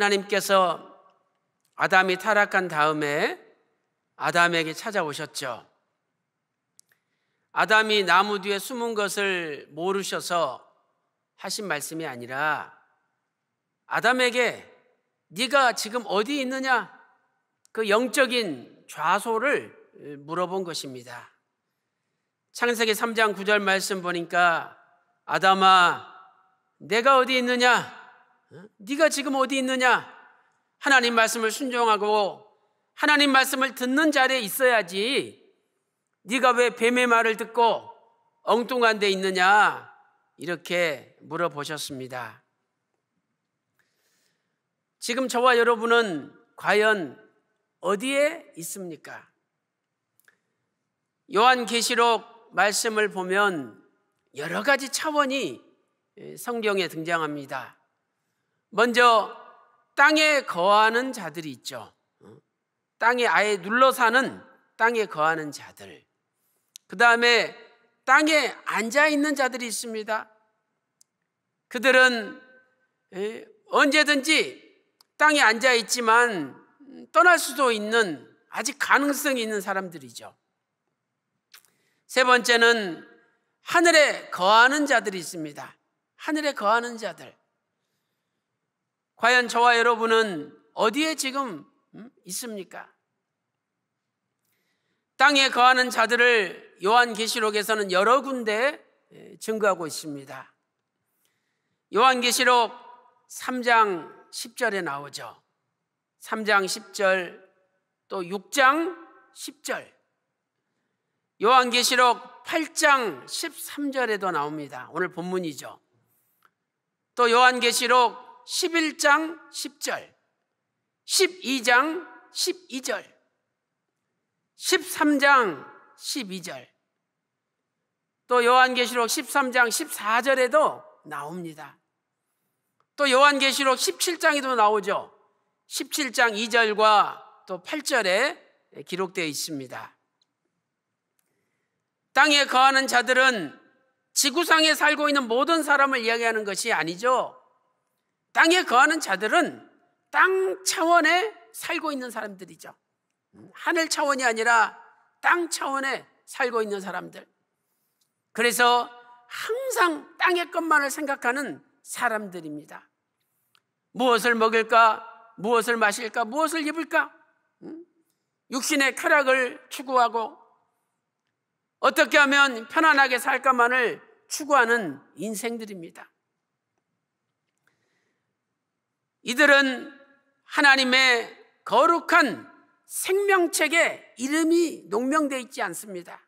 하나님께서 아담이 타락한 다음에 아담에게 찾아오셨죠. 아담이 나무 뒤에 숨은 것을 모르셔서 하신 말씀이 아니라 아담에게 네가 지금 어디 있느냐? 그 영적인 좌소를 물어본 것입니다. 창세기 3장 9절 말씀 보니까 아담아 내가 어디 있느냐? 어? 네가 지금 어디 있느냐? 하나님 말씀을 순종하고 하나님 말씀을 듣는 자리에 있어야지. 네가 왜 뱀의 말을 듣고 엉뚱한 데 있느냐? 이렇게 물어보셨습니다. 지금 저와 여러분은 과연 어디에 있습니까? 요한계시록 말씀을 보면 여러 가지 차원이 성경에 등장합니다. 먼저 땅에 거하는 자들이 있죠. 땅에 아예 눌러 사는 땅에 거하는 자들. 그 다음에 땅에 앉아 있는 자들이 있습니다. 그들은 예, 언제든지 땅에 앉아 있지만 떠날 수도 있는 아직 가능성이 있는 사람들이죠. 세 번째는 하늘에 거하는 자들이 있습니다. 하늘에 거하는 자들. 과연 저와 여러분은 어디에 지금 음, 있습니까? 땅에 거하는 자들을 요한계시록에서는 여러 군데 예, 증거하고 있습니다. 요한계시록 3장 10절에 나오죠. 3장 10절 또 6장 10절. 요한계시록 8장 13절에도 나옵니다. 오늘 본문이죠. 또 요한계시록 11장 10절, 12장 12절, 13장 12절, 또 요한계시록 13장 14절에도 나옵니다. 또 요한계시록 17장에도 나오죠. 17장 2절과 또 8절에 기록되어 있습니다. 땅에 거하는 자들은 지구상에 살고 있는 모든 사람을 이야기하는 것이 아니죠. 땅에 거하는 자들은 땅 차원에 살고 있는 사람들이죠. 음, 하늘 차원이 아니라 땅 차원에 살고 있는 사람들. 그래서 항상 땅의 것만을 생각하는 사람들입니다. 무엇을 먹을까? 무엇을 마실까? 무엇을 입을까? 음? 육신의 쾌락을 추구하고 어떻게 하면 편안하게 살까만을 추구하는 인생들입니다. 이들은 하나님의 거룩한 생명책에 이름이 농명되어 있지 않습니다.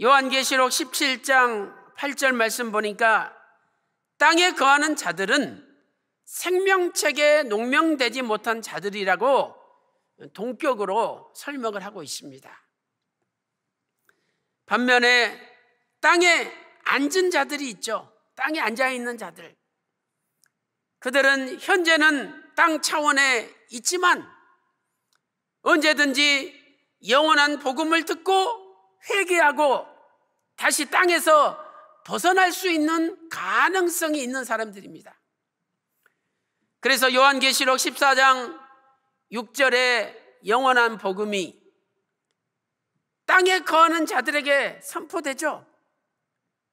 요한계시록 17장 8절 말씀 보니까 땅에 거하는 자들은 생명책에 농명되지 못한 자들이라고 동격으로 설명을 하고 있습니다. 반면에 땅에 앉은 자들이 있죠. 땅에 앉아 있는 자들. 그들은 현재는 땅 차원에 있지만 언제든지 영원한 복음을 듣고 회개하고 다시 땅에서 벗어날 수 있는 가능성이 있는 사람들입니다. 그래서 요한계시록 14장 6절에 영원한 복음이 땅에 거하는 자들에게 선포되죠.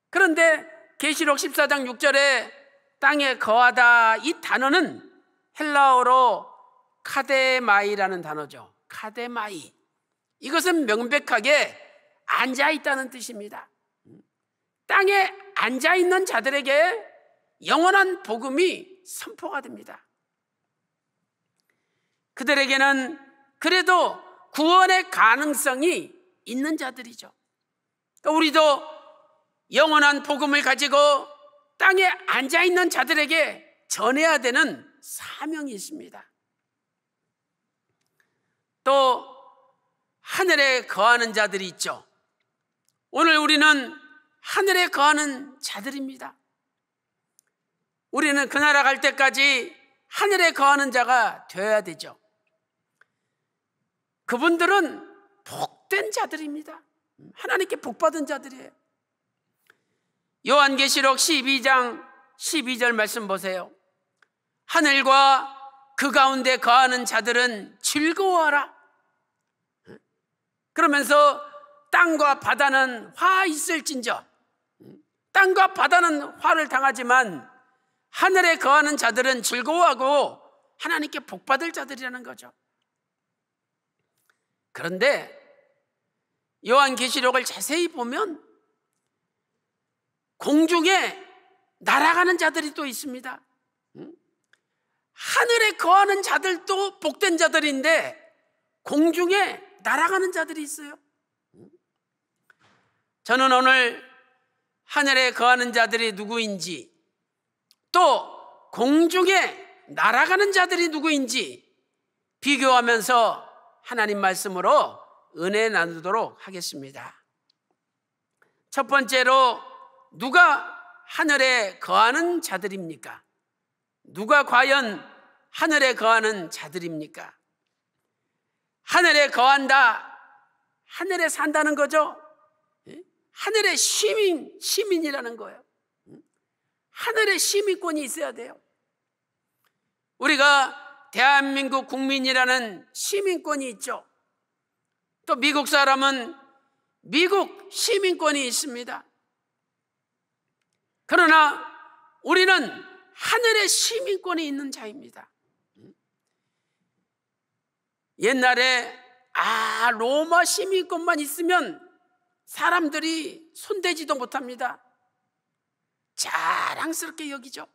그런데 계시록 14장 6절에 땅에 거하다 이 단어는 헬라어로 카데마이라는 단어죠. 카데마이. 이것은 명백하게 앉아 있다는 뜻입니다. 땅에 앉아 있는 자들에게 영원한 복음이 선포가 됩니다. 그들에게는 그래도 구원의 가능성이 있는 자들이죠. 우리도 영원한 복음을 가지고 땅에 앉아 있는 자들에게 전해야 되는 사명이 있습니다. 또 하늘에 거하는 자들이 있죠. 오늘 우리는 하늘에 거하는 자들입니다. 우리는 그 나라 갈 때까지 하늘에 거하는 자가 되어야 되죠. 그분들은 복된 자들입니다. 하나님께 복받은 자들이에요. 요한계시록 12장 12절 말씀 보세요. 하늘과 그 가운데 거하는 자들은 즐거워하라. 그러면서 땅과 바다는 화 있을진저. 땅과 바다는 화를 당하지만 하늘에 거하는 자들은 즐거워하고 하나님께 복받을 자들이라는 거죠. 그런데 요한계시록을 자세히 보면 공중에 날아가는 자들이 또 있습니다. 하늘에 거하는 자들도 복된 자들인데 공중에 날아가는 자들이 있어요. 저는 오늘 하늘에 거하는 자들이 누구인지 또 공중에 날아가는 자들이 누구인지 비교하면서 하나님 말씀으로 은혜 나누도록 하겠습니다. 첫 번째로 누가 하늘에 거하는 자들입니까? 누가 과연 하늘에 거하는 자들입니까? 하늘에 거한다. 하늘에 산다는 거죠. 예? 하늘의 시민, 시민이라는 거예요. 음? 하늘의 시민권이 있어야 돼요. 우리가 대한민국 국민이라는 시민권이 있죠. 또 미국 사람은 미국 시민권이 있습니다. 그러나 우리는 하늘의 시민권이 있는 자입니다. 옛날에 아 로마 시민권만 있으면 사람들이 손대지도 못합니다. 자랑스럽게 여기죠.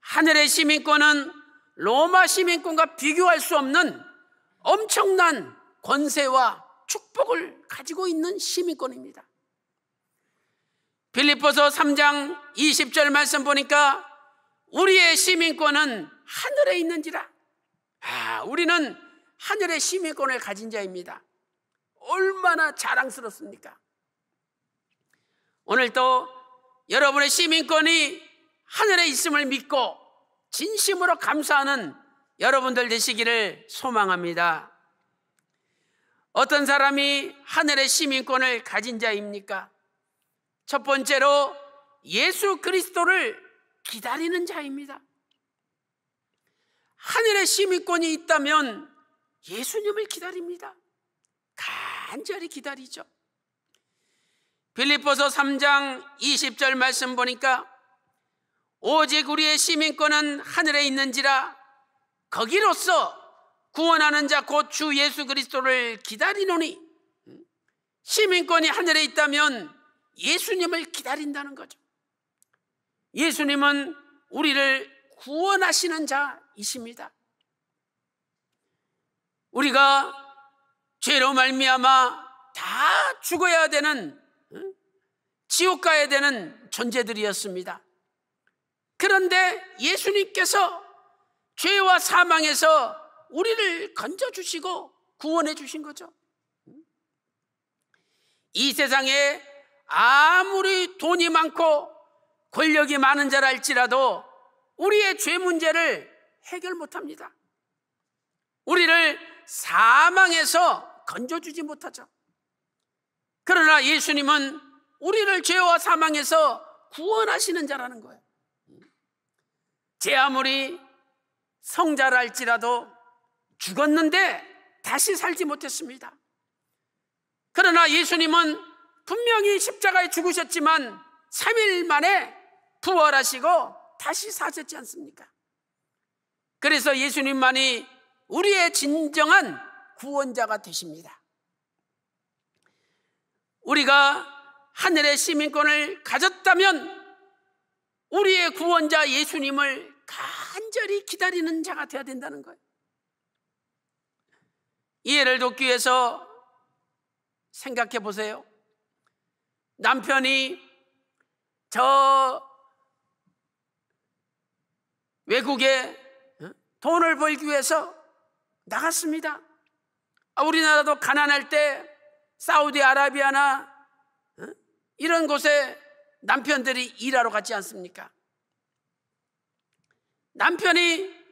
하늘의 시민권은 로마 시민권과 비교할 수 없는 엄청난 권세와 축복을 가지고 있는 시민권입니다. 빌리포서 3장 20절 말씀 보니까 우리의 시민권은 하늘에 있는지라. 아, 우리는 하늘의 시민권을 가진 자입니다. 얼마나 자랑스럽습니까? 오늘도 여러분의 시민권이 하늘에 있음을 믿고 진심으로 감사하는 여러분들 되시기를 소망합니다. 어떤 사람이 하늘의 시민권을 가진 자입니까? 첫 번째로 예수 그리스도를 기다리는 자입니다. 하늘의 시민권이 있다면 예수님을 기다립니다. 간절히 기다리죠. 빌리보서 3장 20절 말씀 보니까 오직 우리의 시민권은 하늘에 있는지라 거기로서 구원하는 자 곧 주 예수 그리스도를 기다리노니 시민권이 하늘에 있다면 예수님을 기다린다는 거죠. 예수님은 우리를 구원하시는 자이십니다. 우리가 죄로 말미암아 다 죽어야 되는 지옥 가야 되는 존재들이었습니다. 그런데 예수님께서 죄와 사망에서 우리를 건져 주시고 구원해 주신 거죠. 이 세상에 아무리 돈이 많고 권력이 많은 자랄지라도 우리의 죄 문제를 해결 못합니다. 우리를 사망해서 건져주지 못하죠. 그러나 예수님은 우리를 죄와 사망에서 구원하시는 자라는 거예요. 제 아무리 성자랄지라도 죽었는데 다시 살지 못했습니다. 그러나 예수님은 분명히 십자가에 죽으셨지만 3일 만에 부활하시고 다시 사셨지 않습니까? 그래서 예수님만이 우리의 진정한 구원자가 되십니다. 우리가 하늘의 시민권을 가졌다면 우리의 구원자 예수님을 간절히 기다리는 자가 되어야 된다는 거예요. 이해를 돕기 위해서 생각해 보세요. 남편이 저 외국에 어? 돈을 벌기 위해서 나갔습니다. 아, 우리나라도 가난할 때 사우디아라비아나 어? 이런 곳에 남편들이 일하러 가지 않습니까? 남편이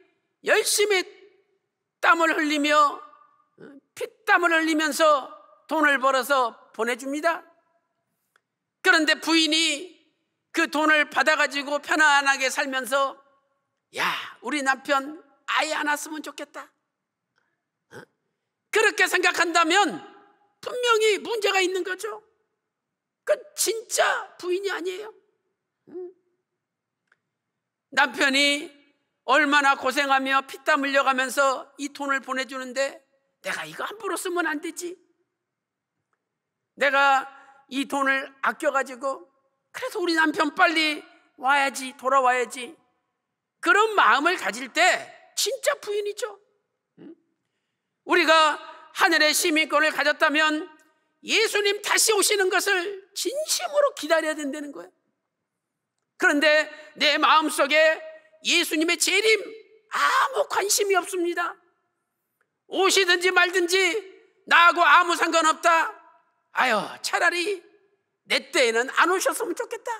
열심히 땀을 흘리며 어? 피땀을 흘리면서 돈을 벌어서 보내줍니다. 그런데 부인이 그 돈을 받아가지고 편안하게 살면서 야 우리 남편 아예 안 왔으면 좋겠다. 어? 그렇게 생각한다면 분명히 문제가 있는 거죠. 그 진짜 부인이 아니에요. 남편이 얼마나 고생하며 피땀 흘려가면서 이 돈을 보내주는데 내가 이거 함부로 쓰면 안 되지. 내가 이 돈을 아껴가지고 그래서 우리 남편 빨리 와야지 돌아와야지 그런 마음을 가질 때 진짜 부인이죠. 우리가 하늘의 시민권을 가졌다면 예수님 다시 오시는 것을 진심으로 기다려야 된다는 거예요. 그런데 내 마음속에 예수님의 재림 아무 관심이 없습니다. 오시든지 말든지 나하고 아무 상관없다. 아유, 차라리 내 때에는 안 오셨으면 좋겠다.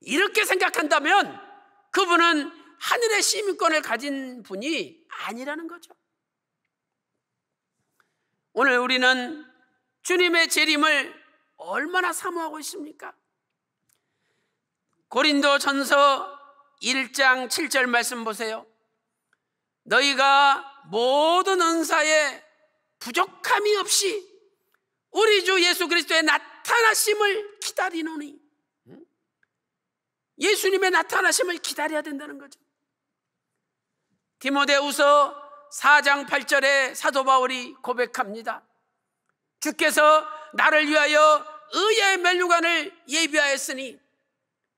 이렇게 생각한다면 그분은 하늘의 시민권을 가진 분이 아니라는 거죠. 오늘 우리는 주님의 재림을 얼마나 사모하고 있습니까? 고린도 전서 1장 7절 말씀 보세요. 너희가 모든 은사에 부족함이 없이 우리 주 예수 그리스도의 나타나심을 기다리노니 예수님의 나타나심을 기다려야 된다는 거죠. 디모데우서 4장 8절에 사도 바울이 고백합니다. 주께서 나를 위하여 의의 면류관을 예비하였으니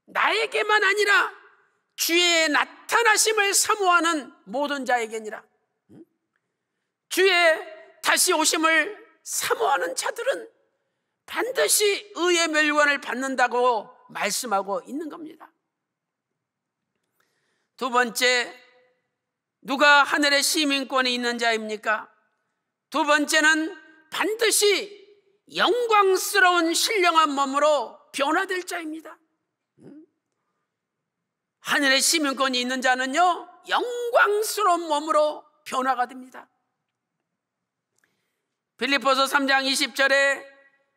나에게만 아니라 주의 나타나심을 사모하는 모든 자에게니라. 주의 다시 오심을 사모하는 자들은 반드시 의의 멸관을 받는다고 말씀하고 있는 겁니다. 두 번째, 누가 하늘의 시민권이 있는 자입니까? 두 번째는 반드시 영광스러운 신령한 몸으로 변화될 자입니다. 음? 하늘의 시민권이 있는 자는요, 영광스러운 몸으로 변화가 됩니다. 빌리포서 3장 20절에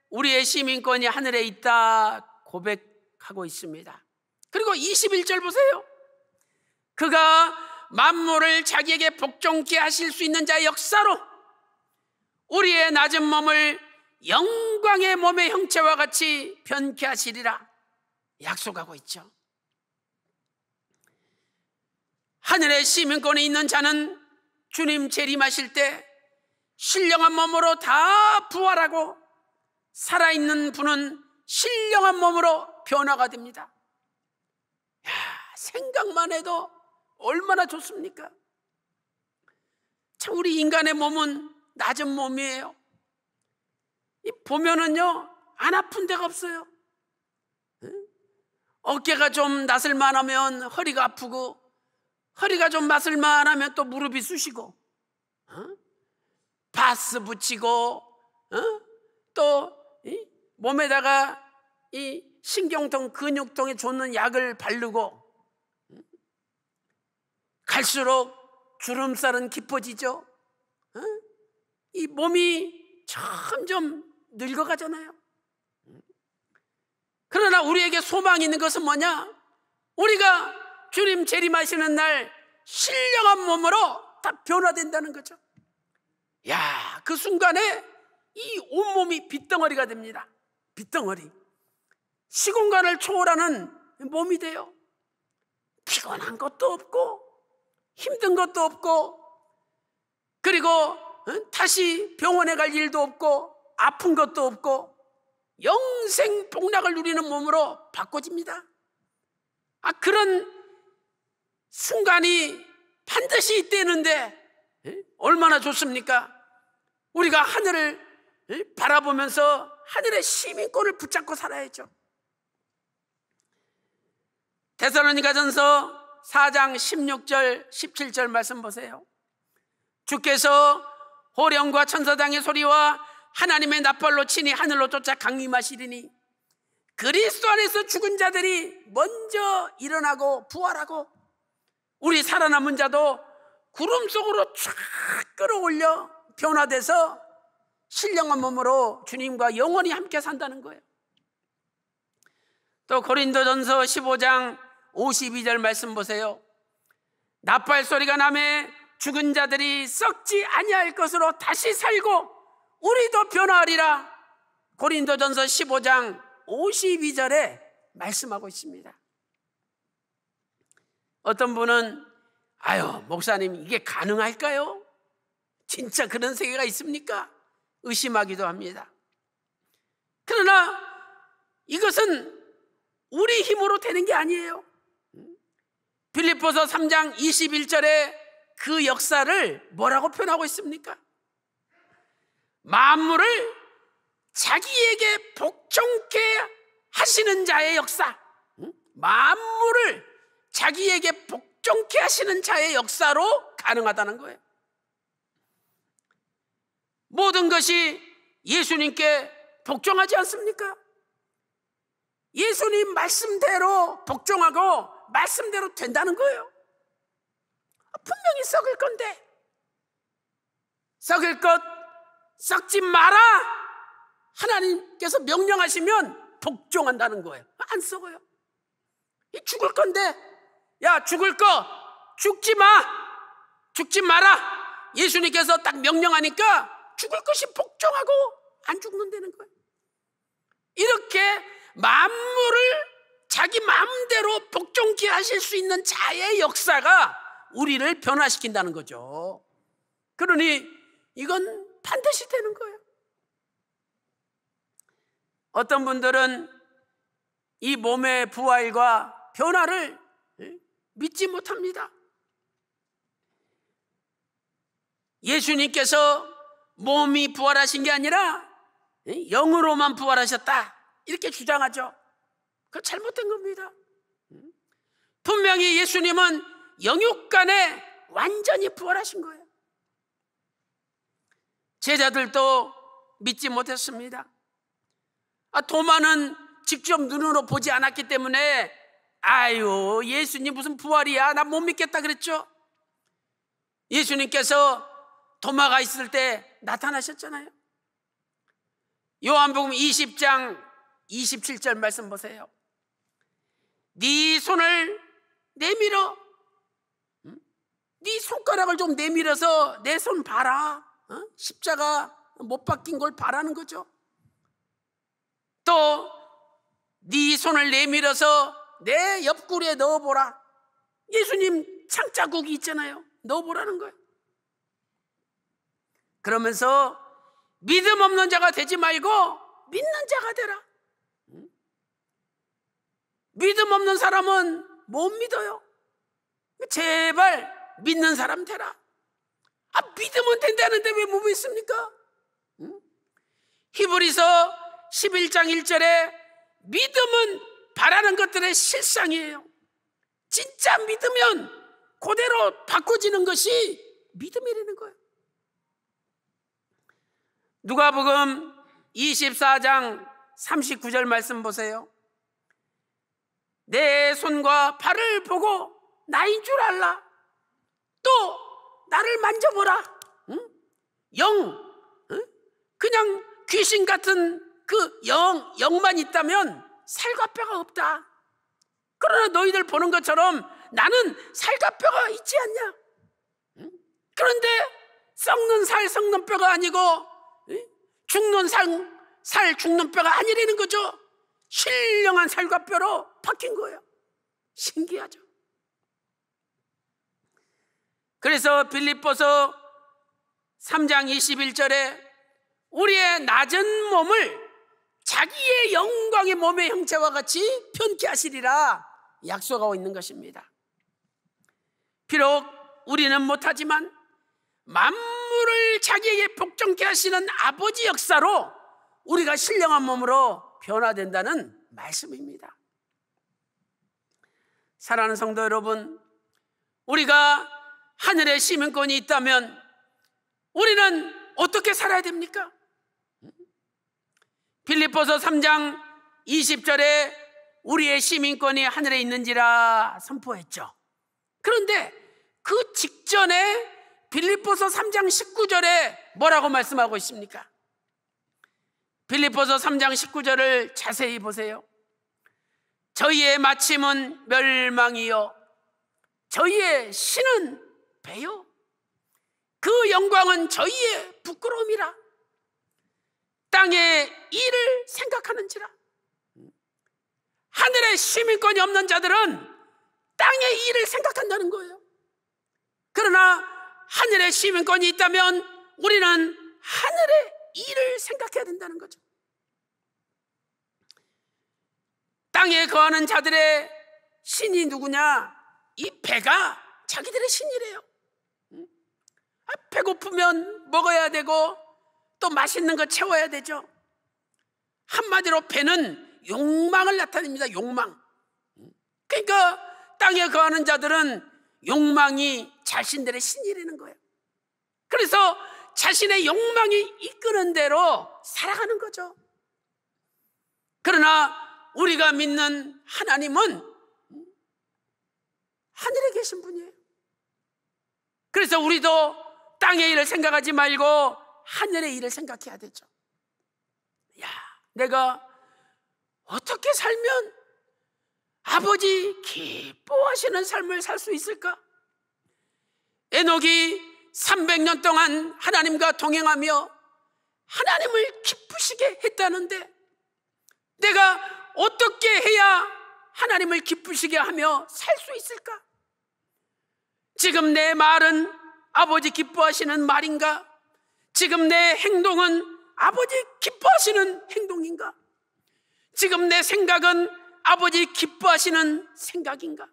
우리의 시민권이 하늘에 있다 고백하고 있습니다. 그리고 21절 보세요. 그가 만물을 자기에게 복종케 하실 수 있는 자 역사로 우리의 낮은 몸을 영광의 몸의 형체와 같이 변케 하시리라 약속하고 있죠. 하늘의 시민권이 있는 자는 주님 재림하실 때 신령한 몸으로 다 부활하고 살아있는 분은 신령한 몸으로 변화가 됩니다. 야, 생각만 해도 얼마나 좋습니까? 참 우리 인간의 몸은 낮은 몸이에요. 이 보면은요 안 아픈 데가 없어요. 어깨가 좀나을만하면 허리가 아프고 허리가 좀마을만하면또 무릎이 쑤시고 어? 바스 붙이고 어? 또 이? 몸에다가 이 신경통 근육통에 좋는 약을 바르고 갈수록 주름살은 깊어지죠. 어? 이 몸이 점점 늙어가잖아요. 그러나 우리에게 소망이 있는 것은 뭐냐? 우리가 주님 재림하시는 날 신령한 몸으로 다 변화된다는 거죠. 야, 그 순간에 이 온몸이 빗덩어리가 됩니다. 빗덩어리. 시공간을 초월하는 몸이 돼요. 피곤한 것도 없고 힘든 것도 없고 그리고 다시 병원에 갈 일도 없고 아픈 것도 없고 영생 폭락을 누리는 몸으로 바꿔집니다. 아 그런 순간이 반드시 있대는데 얼마나 좋습니까? 우리가 하늘을 바라보면서 하늘의 시민권을 붙잡고 살아야죠. 대사로니가전서 4장 16절 17절 말씀 보세요. 주께서 호령과 천사장의 소리와 하나님의 나팔로 치니 하늘로 쫓아 강림하시리니 그리스도 안에서 죽은 자들이 먼저 일어나고 부활하고 우리 살아남은 자도 구름 속으로 쫙 끌어올려 변화돼서 신령한 몸으로 주님과 영원히 함께 산다는 거예요. 또 고린도전서 15장 52절 말씀 보세요. 나팔 소리가 남에 죽은 자들이 썩지 아니할 것으로 다시 살고 우리도 변화하리라. 고린도전서 15장 52절에 말씀하고 있습니다. 어떤 분은 아유, 목사님, 이게 가능할까요? 진짜 그런 세계가 있습니까? 의심하기도 합니다. 그러나 이것은 우리 힘으로 되는 게 아니에요. 필리포서 3장 21절에 그 역사를 뭐라고 표현하고 있습니까? 만물을 자기에게 복종케 하시는 자의 역사. 만물을 자기에게 복종 쫑케 하시는 자의 역사로 가능하다는 거예요. 모든 것이 예수님께 복종하지 않습니까? 예수님 말씀대로 복종하고 말씀대로 된다는 거예요. 분명히 썩을 건데. 썩을 것 썩지 마라. 하나님께서 명령하시면 복종한다는 거예요. 안 썩어요. 죽을 건데 야, 죽을 거 죽지 마. 죽지 마라. 예수님께서 딱 명령하니까 죽을 것이 복종하고 안 죽는다는 거예요. 이렇게 만물을 자기 마음대로 복종케 하실 수 있는 자의 역사가 우리를 변화시킨다는 거죠. 그러니 이건 반드시 되는 거예요. 어떤 분들은 이 몸의 부활과 변화를 믿지 못합니다. 예수님께서 몸이 부활하신 게 아니라 예, 영으로만 부활하셨다. 이렇게 주장하죠. 그 잘못된 겁니다. 분명히 예수님은 영육간에 완전히 부활하신 거예요. 제자들도 믿지 못했습니다. 아, 도마는 직접 눈으로 보지 않았기 때문에 아유, 예수님 무슨 부활이야? 나 못 믿겠다 그랬죠? 예수님께서 도마가 있을 때 나타나셨잖아요. 요한복음 20장 27절 말씀 보세요. 네 손을 내밀어. 네 손가락을 좀 내밀어서 내 손 봐라. 십자가 못 바뀐 걸 바라는 거죠. 또 네 손을 내밀어서 내 옆구리에 넣어보라. 예수님 창자국이 있잖아요. 넣어보라는 거예요. 그러면서 믿음 없는 자가 되지 말고 믿는 자가 되라. 믿음 없는 사람은 못 믿어요. 제발 믿는 사람 되라. 아, 믿으면 된다는데 왜 못 믿습니까? 히브리서 11장 1절에 믿음은 바라는 것들의 실상이에요. 진짜 믿으면 그대로 바꿔지는 것이 믿음이라는 거예요. 누가복음 24장 39절 말씀 보세요. 내 손과 팔을 보고 나인 줄 알라. 또 나를 만져보라. 응? 영, 응? 그냥 귀신 같은 그 영, 영만 있다면 살과 뼈가 없다. 그러나 너희들 보는 것처럼 나는 살과 뼈가 있지 않냐? 그런데 썩는 살, 썩는 뼈가 아니고 죽는 살, 살 죽는 뼈가 아니라는 거죠. 신령한 살과 뼈로 바뀐 거예요. 신기하죠. 그래서 빌립보서 3장 21절에 우리의 낮은 몸을 자기의 영광의 몸의 형체와 같이 편케 하시리라 약속하고 있는 것입니다. 비록 우리는 못하지만 만물을 자기에게 복종케 하시는 아버지 역사로 우리가 신령한 몸으로 변화된다는 말씀입니다. 사랑하는 성도 여러분, 우리가 하늘에 시민권이 있다면 우리는 어떻게 살아야 됩니까? 빌리포서 3장 20절에 우리의 시민권이 하늘에 있는지라 선포했죠. 그런데 그 직전에 빌리포서 3장 19절에 뭐라고 말씀하고 있습니까? 빌리포서 3장 19절을 자세히 보세요. 저희의 마침은 멸망이요. 저희의 신은 배요. 그 영광은 저희의 부끄러움이라. 땅의 일을 생각하는지라. 하늘의 시민권이 없는 자들은 땅의 일을 생각한다는 거예요. 그러나 하늘의 시민권이 있다면 우리는 하늘의 일을 생각해야 된다는 거죠. 땅에 거하는 자들의 신이 누구냐? 이 배가 자기들의 신이래요. 아, 배고프면 먹어야 되고 또 맛있는 거 채워야 되죠. 한마디로 배는 욕망을 나타냅니다. 욕망. 그러니까 땅에 거하는 자들은 욕망이 자신들의 신이되는 거예요. 그래서 자신의 욕망이 이끄는 대로 살아가는 거죠. 그러나 우리가 믿는 하나님은 하늘에 계신 분이에요. 그래서 우리도 땅의 일을 생각하지 말고 하늘의 일을 생각해야 되죠. 야, 내가 어떻게 살면 아버지 기뻐하시는 삶을 살 수 있을까? 에녹이 300년 동안 하나님과 동행하며 하나님을 기쁘시게 했다는데 내가 어떻게 해야 하나님을 기쁘시게 하며 살 수 있을까? 지금 내 말은 아버지 기뻐하시는 말인가? 지금 내 행동은 아버지 기뻐하시는 행동인가? 지금 내 생각은 아버지 기뻐하시는 생각인가?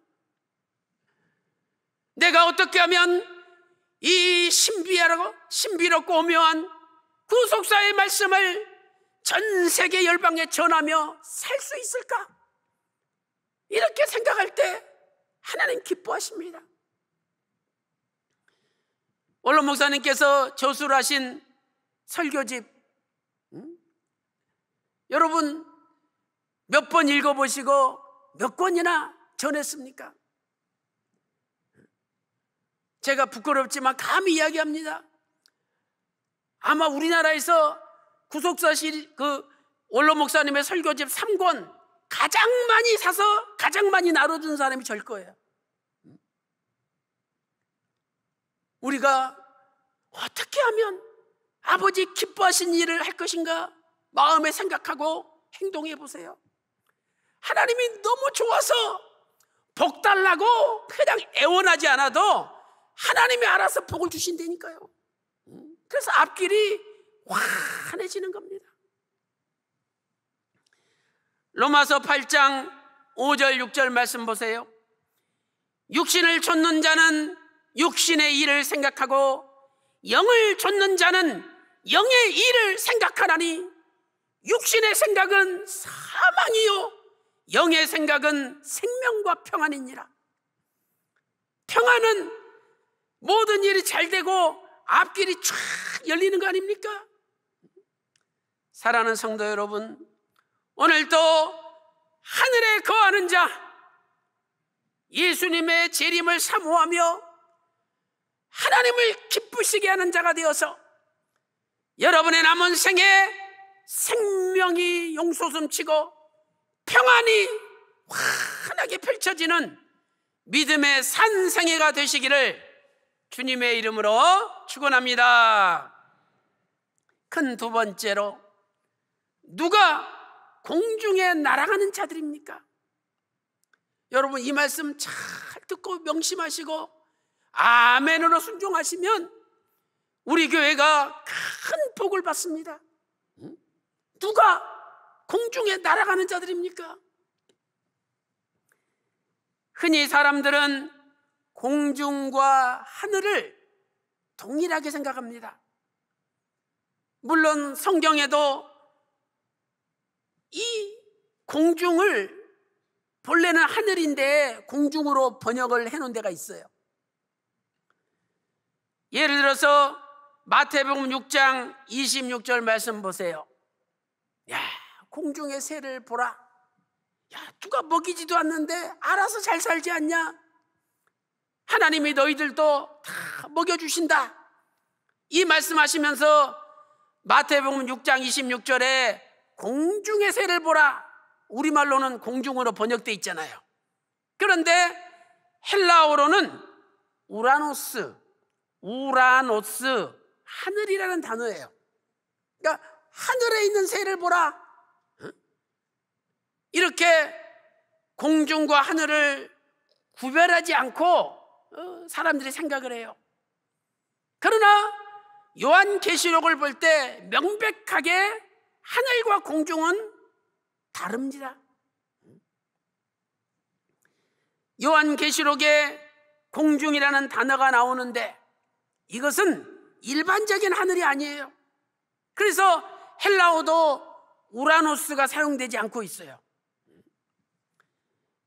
내가 어떻게 하면 이 신비하고 라 신비롭고 오묘한 구속사의 말씀을 전 세계 열방에 전하며 살 수 있을까? 이렇게 생각할 때 하나님 기뻐하십니다. 원로 목사님께서 저술하신 설교집 응? 여러분 몇 번 읽어보시고 몇 권이나 전했습니까? 제가 부끄럽지만 감히 이야기합니다. 아마 우리나라에서 구속사실 그 원로 목사님의 설교집 3권 가장 많이 사서 가장 많이 나눠준 사람이 절 거예요. 우리가 어떻게 하면 아버지 기뻐하신 일을 할 것인가 마음에 생각하고 행동해 보세요. 하나님이 너무 좋아서 복 달라고 그냥 애원하지 않아도 하나님이 알아서 복을 주신다니까요. 음, 그래서 앞길이 환해지는 겁니다. 로마서 8장 5절 6절 말씀 보세요. 육신을 쫓는 자는 육신의 일을 생각하고 영을 쫓는 자는 영의 일을 생각하라니 육신의 생각은 사망이요 영의 생각은 생명과 평안이니라 평안은 모든 일이 잘 되고 앞길이 쫙 열리는 거 아닙니까? 사랑하는 성도 여러분 오늘도 하늘에 거하는 자 예수님의 재림을 사모하며 하나님을 기쁘시게 하는 자가 되어서 여러분의 남은 생에 생명이 용솟음치고 평안이 환하게 펼쳐지는 믿음의 산생애가 되시기를 주님의 이름으로 축원합니다. 큰 두 번째로 누가 공중에 날아가는 자들입니까? 여러분 이 말씀 잘 듣고 명심하시고 아멘으로 순종하시면 우리 교회가 큰 복을 받습니다. 누가 공중에 날아가는 자들입니까? 흔히 사람들은 공중과 하늘을 동일하게 생각합니다. 물론 성경에도 이 공중을 본래는 하늘인데 공중으로 번역을 해놓은 데가 있어요. 예를 들어서 마태복음 6장 26절 말씀 보세요. 야, 공중의 새를 보라. 야, 누가 먹이지도 않는데 알아서 잘 살지 않냐? 하나님이 너희들도 다 먹여주신다. 이 말씀하시면서 마태복음 6장 26절에 공중의 새를 보라. 우리말로는 공중으로 번역돼 있잖아요. 그런데 헬라어로는 우라노스, 우라노스 하늘이라는 단어예요. 그러니까 하늘에 있는 새를 보라. 이렇게 공중과 하늘을 구별하지 않고 어, 사람들이 생각을 해요. 그러나 요한 계시록을 볼 때 명백하게 하늘과 공중은 다릅니다. 요한 계시록에 공중이라는 단어가 나오는데 이것은 일반적인 하늘이 아니에요. 그래서 헬라어도 우라노스가 사용되지 않고 있어요.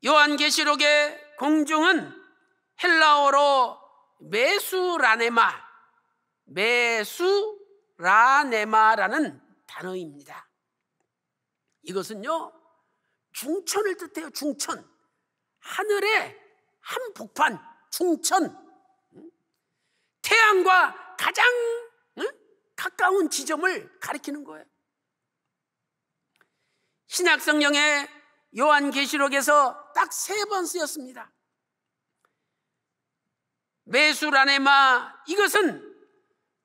요한계시록의 공중은 헬라어로 메수라네마, 메수라네마라는 단어입니다. 이것은요, 중천을 뜻해요, 중천. 하늘의 한 복판, 중천. 태양과 가장 응? 가까운 지점을 가리키는 거예요. 신약성경의 요한계시록에서 딱 세 번 쓰였습니다. 매수라네마 이것은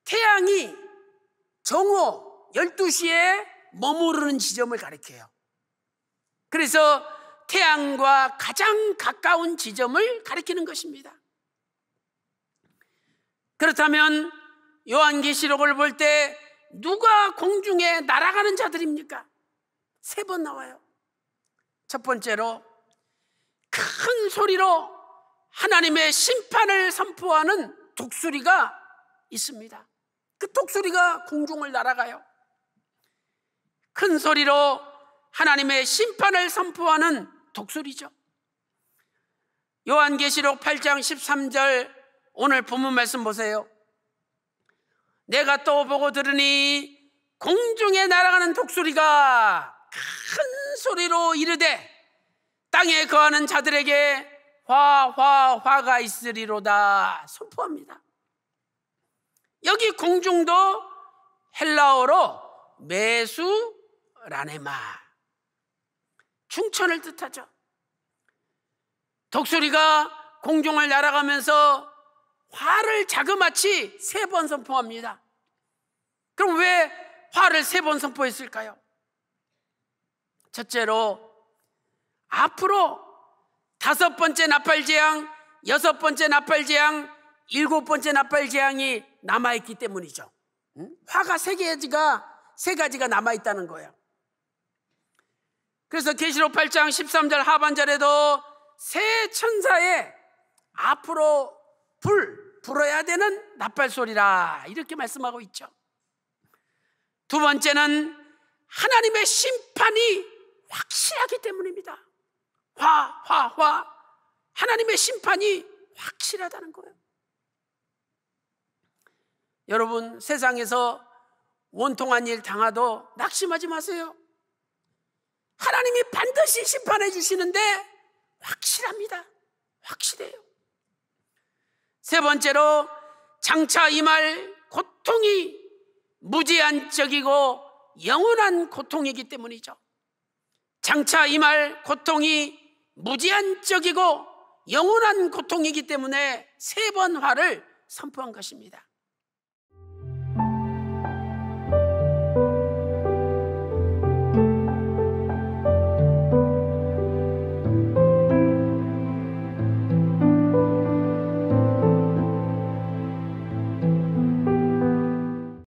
태양이 정오 12시에 머무르는 지점을 가리켜요. 그래서 태양과 가장 가까운 지점을 가리키는 것입니다. 그렇다면 요한계시록을 볼 때 누가 공중에 날아가는 자들입니까? 세 번 나와요. 첫 번째로 큰 소리로 하나님의 심판을 선포하는 독수리가 있습니다. 그 독수리가 공중을 날아가요. 큰 소리로 하나님의 심판을 선포하는 독수리죠. 요한계시록 8장 13절 오늘 본문 말씀 보세요. 내가 또 보고 들으니 공중에 날아가는 독수리가 큰 소리로 이르되 땅에 거하는 자들에게 화, 화, 화가 있으리로다 선포합니다. 여기 공중도 헬라어로 매수라네마 충천을 뜻하죠. 독수리가 공중을 날아가면서 화를 자그마치 세 번 선포합니다. 그럼 왜 화를 세 번 선포했을까요? 첫째로 앞으로 다섯 번째 나팔 재앙, 여섯 번째 나팔 재앙, 일곱 번째 나팔 재앙이 남아 있기 때문이죠. 응? 화가 세 가지가 세 가지가 남아 있다는 거예요. 그래서 계시록 8장 13절 하반절에도 새 천사의 앞으로 불, 불어야 되는 나팔 소리라 이렇게 말씀하고 있죠. 두 번째는 하나님의 심판이 확실하기 때문입니다. 화, 화, 화. 하나님의 심판이 확실하다는 거예요. 여러분, 세상에서 원통한 일 당하도 낙심하지 마세요. 하나님이 반드시 심판해 주시는데 확실합니다. 확실해요. 세 번째로 장차 임할 고통이 무제한적이고 영원한 고통이기 때문이죠. 장차 임할 고통이 무제한적이고 영원한 고통이기 때문에 세 번 화를 선포한 것입니다.